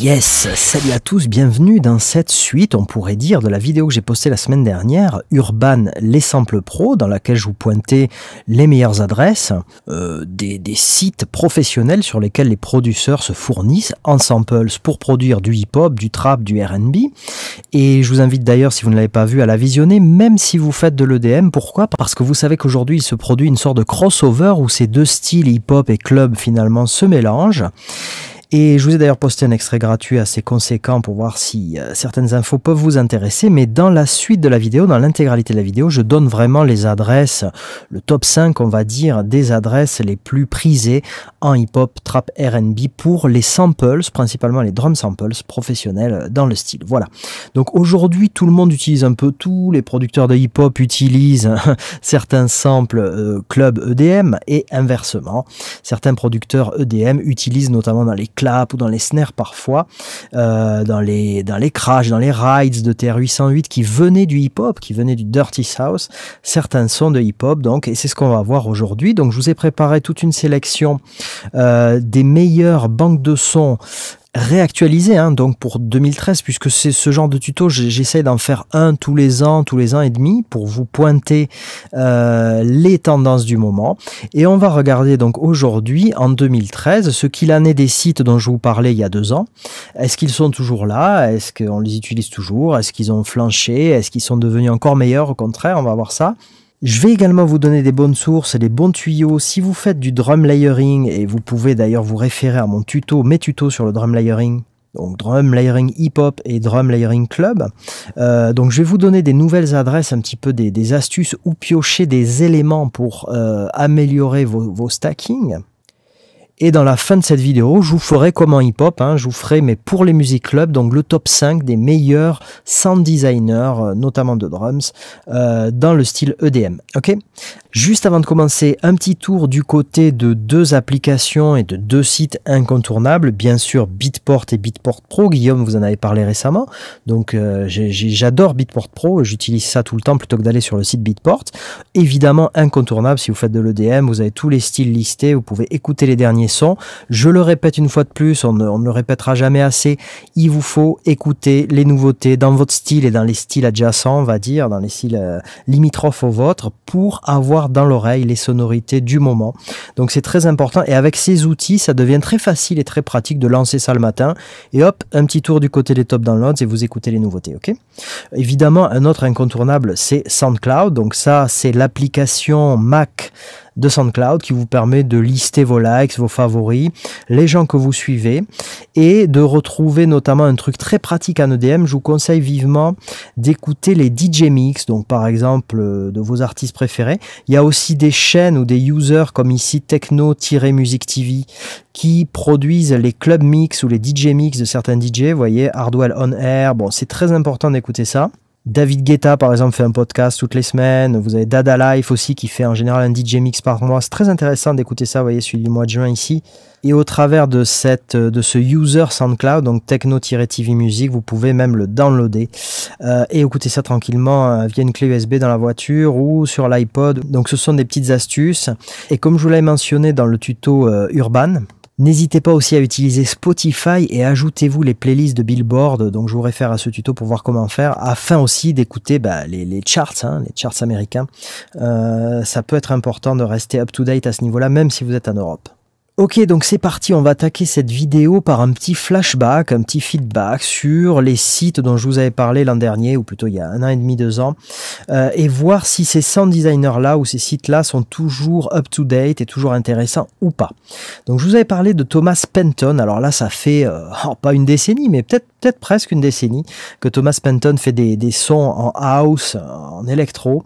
Yes, salut à tous, bienvenue dans cette suite, on pourrait dire, de la vidéo que j'ai postée la semaine dernière, Urban les samples pro, dans laquelle je vous pointais les meilleures adresses, euh, des, des, sites professionnels sur lesquels les producteurs se fournissent en samples pour produire du hip-hop, du trap, du RB. Et je vous invite d'ailleurs, si vous ne l'avez pas vu, à la visionner, même si vous faites de l'EDM. Pourquoi Parce que vous savez qu'aujourd'hui, il se produit une sorte de crossover où ces deux styles hip-hop et club finalement se mélangent. Et je vous ai d'ailleurs posté un extrait gratuit assez conséquent pour voir si euh, certaines infos peuvent vous intéresser. Mais dans la suite de la vidéo, dans l'intégralité de la vidéo, je donne vraiment les adresses, le top 5 on va dire, des adresses les plus prisées en hip-hop, trap, RB pour les samples, principalement les drum samples professionnels dans le style. Voilà. Donc aujourd'hui, tout le monde utilise un peu tout. Les producteurs de hip-hop utilisent certains samples euh, club EDM et inversement, certains producteurs EDM utilisent notamment dans les claps ou dans les snares parfois, euh, dans les dans les crashs, dans les rides de TR-808 qui venaient du hip-hop, qui venaient du Dirty house certains sons de hip-hop donc, et c'est ce qu'on va voir aujourd'hui. Donc je vous ai préparé toute une sélection euh, des meilleures banques de sons réactualiser hein, donc pour 2013 puisque c'est ce genre de tuto j'essaie d'en faire un tous les ans tous les ans et demi pour vous pointer euh, les tendances du moment et on va regarder donc aujourd'hui en 2013 ce qu'il en est des sites dont je vous parlais il y a deux ans est-ce qu'ils sont toujours là est-ce qu'on les utilise toujours est-ce qu'ils ont flanché est-ce qu'ils sont devenus encore meilleurs au contraire on va voir ça je vais également vous donner des bonnes sources et des bons tuyaux. Si vous faites du drum layering, et vous pouvez d'ailleurs vous référer à mon tuto, mes tutos sur le drum layering, donc Drum Layering Hip Hop et Drum Layering Club. Euh, donc je vais vous donner des nouvelles adresses, un petit peu des, astuces ou piocher des éléments pour euh, améliorer vos, vos stackings. Et dans la fin de cette vidéo, je vous ferai comment hip-hop, hein, je vous ferai, mais pour les musiques clubs, donc le top 5 des meilleurs sound designers, euh, notamment de drums, euh, dans le style EDM. Ok Juste avant de commencer, un petit tour du côté de deux applications et de deux sites incontournables, bien sûr Beatport et Beatport Pro. Guillaume, vous en avez parlé récemment, donc euh, j'adore Beatport Pro, j'utilise ça tout le temps plutôt que d'aller sur le site Beatport. Évidemment incontournable si vous faites de l'EDM, vous avez tous les styles listés, vous pouvez écouter les derniers sons, Je le répète une fois de plus, on ne, le répétera jamais assez, il vous faut écouter les nouveautés dans votre style et dans les styles adjacents, on va dire, dans les styles euh, limitrophes au vôtre, pour avoir dans l'oreille les sonorités du moment. Donc c'est très important et avec ces outils, ça devient très facile et très pratique de lancer ça le matin et hop, un petit tour du côté des top downloads et vous écoutez les nouveautés, ok Évidemment, un autre incontournable, c'est SoundCloud. Donc ça, c'est l'application Mac de SoundCloud qui vous permet de lister vos likes, vos favoris, les gens que vous suivez et de retrouver notamment un truc très pratique en EDM. Je vous conseille vivement d'écouter les DJ mix, donc par exemple euh, de vos artistes préférés. Il y a aussi des chaînes ou des users comme ici Techno-Music TV qui produisent les club mix ou les DJ mix de certains DJ. Vous voyez, Hardwell on Air. Bon, c'est très important d'écouter ça. David Guetta, par exemple, fait un podcast toutes les semaines. Vous avez Dada Life aussi, qui fait en général un DJ mix par mois. C'est très intéressant d'écouter ça, vous voyez, celui du mois de juin ici. Et au travers de, cette, de ce user SoundCloud, donc techno-tv music, vous pouvez même le downloader euh, et écouter ça tranquillement euh, via une clé USB dans la voiture ou sur l'iPod. Donc ce sont des petites astuces. Et comme je vous l'avais mentionné dans le tuto euh, urban, N'hésitez pas aussi à utiliser Spotify et ajoutez-vous les playlists de Billboard. Donc je vous réfère à ce tuto pour voir comment faire, afin aussi d'écouter bah, les, charts, hein, les charts américains. Euh, ça peut être important de rester up to date à ce niveau-là, même si vous êtes en Europe. Ok, donc c'est parti, on va attaquer cette vidéo par un petit flashback, un petit feedback sur les sites dont je vous avais parlé l'an dernier, ou plutôt il y a un an et demi, deux ans, euh, et voir si ces 100 designers-là ou ces sites-là sont toujours up-to-date et toujours intéressants ou pas. Donc je vous avais parlé de Thomas Penton, alors là ça fait euh, oh, pas une décennie, mais peut-être peut-être presque une décennie que Thomas Penton fait des, sons en house, en électro.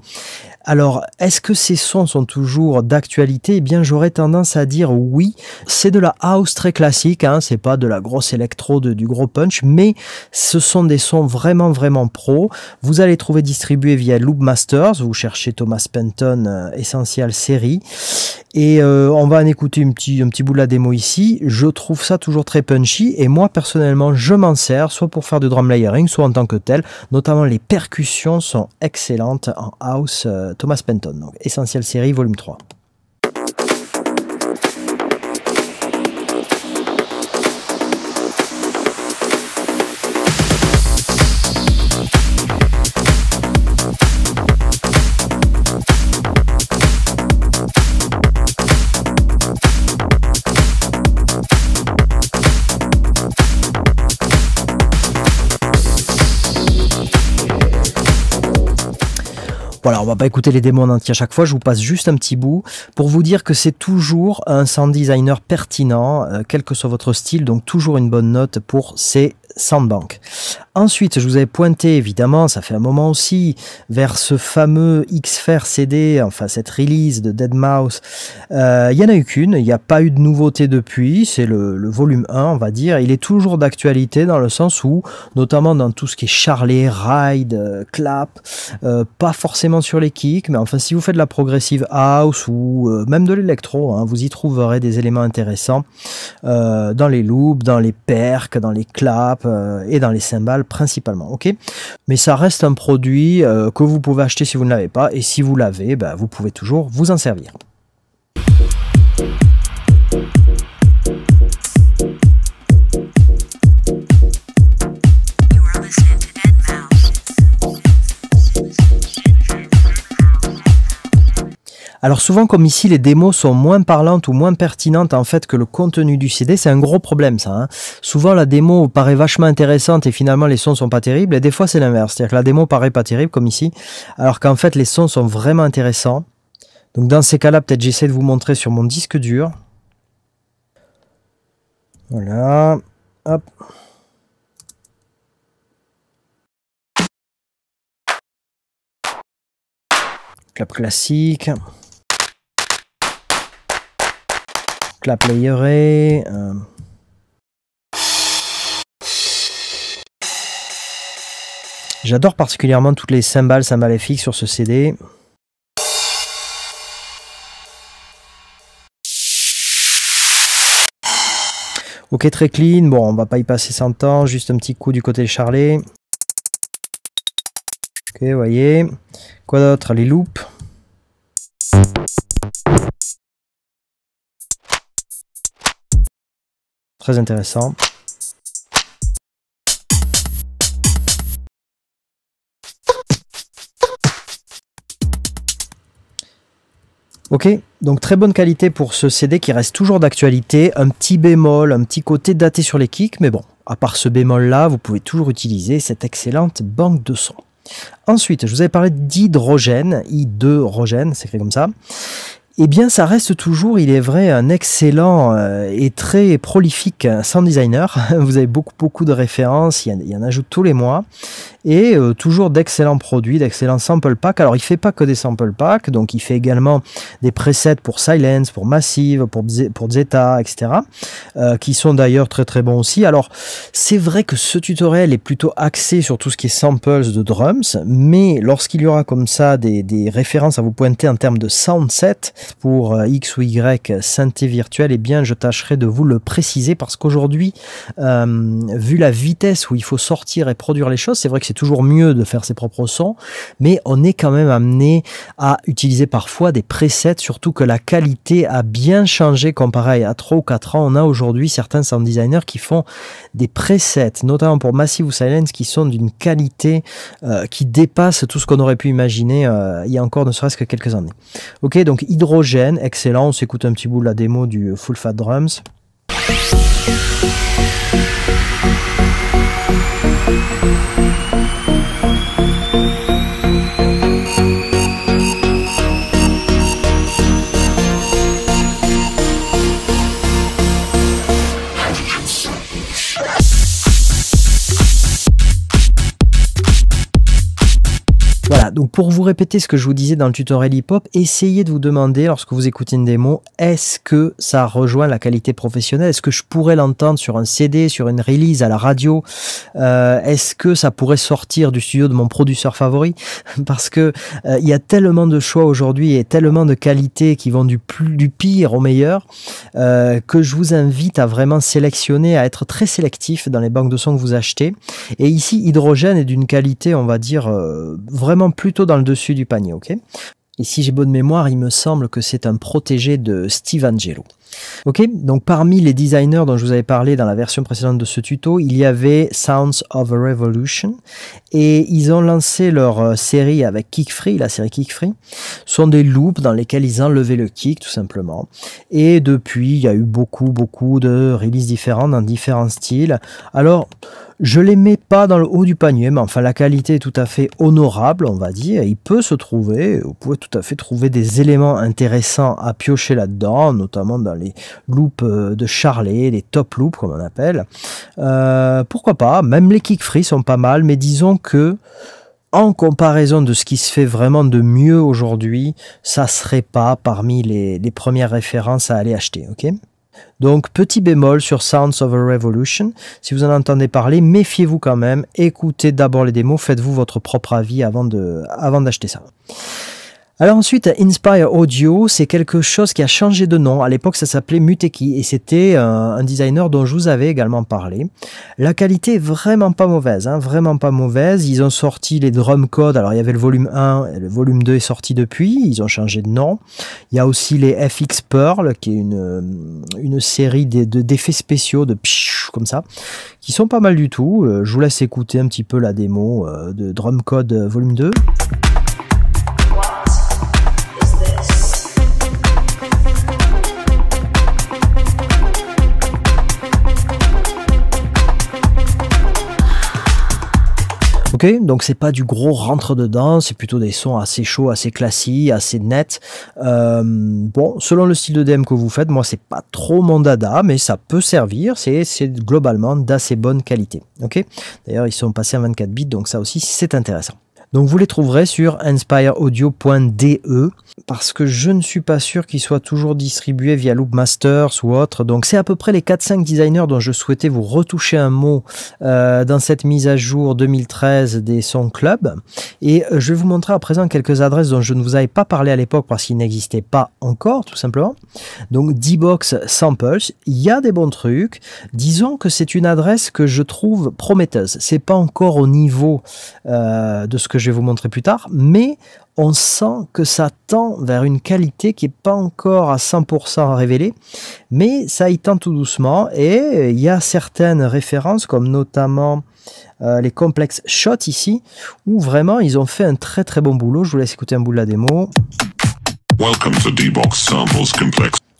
Alors, est-ce que ces sons sont toujours d'actualité Eh bien, j'aurais tendance à dire oui. C'est de la house très classique, hein. c'est pas de la grosse électro, du gros punch, mais ce sont des sons vraiment, vraiment pro. Vous allez trouver distribués via Loopmasters vous cherchez Thomas Penton euh, Essential Series et euh, on va en écouter un petit, un petit bout de la démo ici. Je trouve ça toujours très punchy, et moi, personnellement, je m'en sers soit pour faire du drum layering, soit en tant que tel. Notamment les percussions sont excellentes en house euh, Thomas Penton. Donc Essentiel Série, volume 3. Voilà, on va pas écouter les démons en entier à chaque fois, je vous passe juste un petit bout pour vous dire que c'est toujours un sound designer pertinent, euh, quel que soit votre style, donc toujours une bonne note pour ces Sandbank. Ensuite, je vous avais pointé, évidemment, ça fait un moment aussi, vers ce fameux x CD, enfin cette release de Dead Mouse. Euh, il n'y en a eu qu'une, il n'y a pas eu de nouveauté depuis, c'est le, volume 1, on va dire. Il est toujours d'actualité dans le sens où, notamment dans tout ce qui est charlet, ride, euh, clap, euh, pas forcément sur les kicks, mais enfin si vous faites de la progressive house ou même de l'électro, hein, vous y trouverez des éléments intéressants dans les loops, dans les percs, dans les claps, euh, et dans les cymbales principalement. ok Mais ça reste un produit euh, que vous pouvez acheter si vous ne l'avez pas et si vous l'avez, bah, vous pouvez toujours vous en servir. Alors souvent, comme ici, les démos sont moins parlantes ou moins pertinentes en fait que le contenu du CD. C'est un gros problème ça. Hein. Souvent, la démo paraît vachement intéressante et finalement les sons sont pas terribles. Et des fois, c'est l'inverse, c'est-à-dire que la démo paraît pas terrible comme ici, alors qu'en fait les sons sont vraiment intéressants. Donc dans ces cas-là, peut-être j'essaie de vous montrer sur mon disque dur. Voilà. Hop. clap classique. la player euh. J'adore particulièrement toutes les cymbales symbalifiques sur ce CD. Ok, très clean. Bon, on va pas y passer 100 ans. Juste un petit coup du côté charlet. Ok, voyez. Quoi d'autre Les loops. Très intéressant. Ok, donc très bonne qualité pour ce CD qui reste toujours d'actualité. Un petit bémol, un petit côté daté sur les kicks, mais bon, à part ce bémol-là, vous pouvez toujours utiliser cette excellente banque de sons. Ensuite, je vous avais parlé d'hydrogène, i hydrogène, c'est écrit comme ça eh bien, ça reste toujours, il est vrai, un excellent euh, et très prolifique euh, sound designer. Vous avez beaucoup, beaucoup de références, il y en ajoute tous les mois. Et euh, toujours d'excellents produits, d'excellents sample packs. Alors, il fait pas que des sample packs, donc il fait également des presets pour Silence, pour Massive, pour, pour Zeta, etc. qui sont d'ailleurs très, très bons aussi. Alors, c'est vrai que ce tutoriel est plutôt axé sur tout ce qui est samples de drums, mais lorsqu'il y aura comme ça des, des références à vous pointer en termes de sound set, pour euh, X ou Y synthé virtuel, et eh bien, je tâcherai de vous le préciser parce qu'aujourd'hui, euh, vu la vitesse où il faut sortir et produire les choses, c'est vrai que c'est toujours mieux de faire ses propres sons, mais on est quand même amené à utiliser parfois des presets, surtout que la qualité a bien changé pareil à 3 ou 4 ans. On a aujourd'hui certains sound designers qui font des presets, notamment pour Massive ou Silence, qui sont d'une qualité euh, qui dépasse tout ce qu'on aurait pu imaginer il y a encore ne serait-ce que quelques années. Ok, donc Hydro excellent. On s'écoute un petit bout de la démo du Full Fat Drums. pour vous répéter ce que je vous disais dans le tutoriel hip-hop, essayez de vous demander lorsque vous écoutez une démo, est-ce que ça rejoint la qualité professionnelle Est-ce que je pourrais l'entendre sur un CD, sur une release, à la radio euh, Est-ce que ça pourrait sortir du studio de mon producteur favori Parce que euh, il y a tellement de choix aujourd'hui et tellement de qualités qui vont du, pire au meilleur euh, que je vous invite à vraiment sélectionner, à être très sélectif dans les banques de sons que vous achetez. Et ici, Hydrogène est d'une qualité, on va dire, vraiment plus dans le dessus du panier, ok et si j'ai bonne mémoire, il me semble que c'est un protégé de Steve Angelo. Ok, donc parmi les designers dont je vous avais parlé dans la version précédente de ce tuto, il y avait Sounds of a Revolution et ils ont lancé leur euh, série avec Kick Free, la série Kick Free. sont des loops dans lesquels ils enlevaient le kick tout simplement. Et depuis, il y a eu beaucoup, beaucoup de releases différentes dans différents styles. Alors, je les mets pas dans le haut du panier, mais enfin la qualité est tout à fait honorable, on va dire. Il peut se trouver, vous pouvez tout à fait trouver des éléments intéressants à piocher là-dedans, notamment dans les loops euh, de Charlet, les top loops comme on appelle. Euh, pourquoi pas Même les kick free sont pas mal, mais disons que en comparaison de ce qui se fait vraiment de mieux aujourd'hui, ça serait pas parmi les, les premières références à aller acheter, ok donc petit bémol sur Sounds of a Revolution, si vous en entendez parler, méfiez-vous quand même, écoutez d'abord les démos, faites-vous votre propre avis avant d'acheter avant ça. Alors ensuite, Inspire Audio, c'est quelque chose qui a changé de nom. À l'époque, ça s'appelait Muteki et c'était euh, un designer dont je vous avais également parlé. La qualité est vraiment pas mauvaise, hein, vraiment pas mauvaise. Ils ont sorti les drum codes. Alors il y avait le volume 1, le volume 2 est sorti depuis. Ils ont changé de nom. Il y a aussi les FX Pearl, qui est une, euh, une série d'effets spéciaux de pshh, comme ça, qui sont pas mal du tout. Euh, je vous laisse écouter un petit peu la démo de drum code volume 2. donc c'est pas du gros rentre dedans, c'est plutôt des sons assez chauds, assez classiques, assez nets. Euh, bon, selon le style de DM que vous faites, moi c'est pas trop mon dada, mais ça peut servir, c'est globalement d'assez bonne qualité. D'ailleurs ils sont passés en 24 bits, donc ça aussi c'est intéressant. Donc vous les trouverez sur inspireaudio.de parce que je ne suis pas sûr qu'ils soient toujours distribués via Loopmasters ou autre. Donc c'est à peu près les 4-5 designers dont je souhaitais vous retoucher un mot euh, dans cette mise à jour 2013 des Sons Club. Et euh, je vais vous montrer à présent quelques adresses dont je ne vous avais pas parlé à l'époque parce qu'ils n'existaient pas encore tout simplement. Donc D-Box Samples, il y a des bons trucs. Disons que c'est une adresse que je trouve prometteuse. C'est pas encore au niveau euh, de ce que je vais vous montrer plus tard, mais on sent que ça tend vers une qualité qui est pas encore à 100% révélée, mais ça y tend tout doucement, et il y a certaines références, comme notamment euh, les complexes shot ici, où vraiment ils ont fait un très très bon boulot. Je vous laisse écouter un bout de la démo.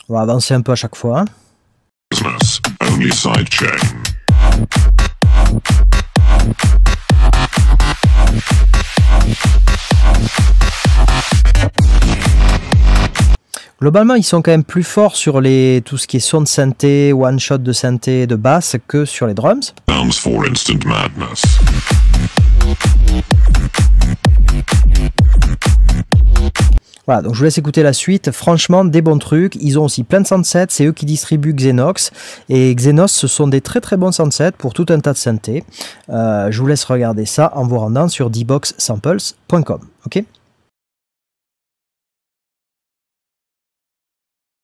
On va avancer un peu à chaque fois. Hein. Globalement, ils sont quand même plus forts sur les, tout ce qui est son de synthé, one shot de synthé de basse que sur les drums. for instant madness. Voilà, donc je vous laisse écouter la suite. Franchement, des bons trucs. Ils ont aussi plein de sunsets. C'est eux qui distribuent Xenox. Et Xenos, ce sont des très très bons sunsets pour tout un tas de synthés. Euh, je vous laisse regarder ça en vous rendant sur dboxsamples.com. Ok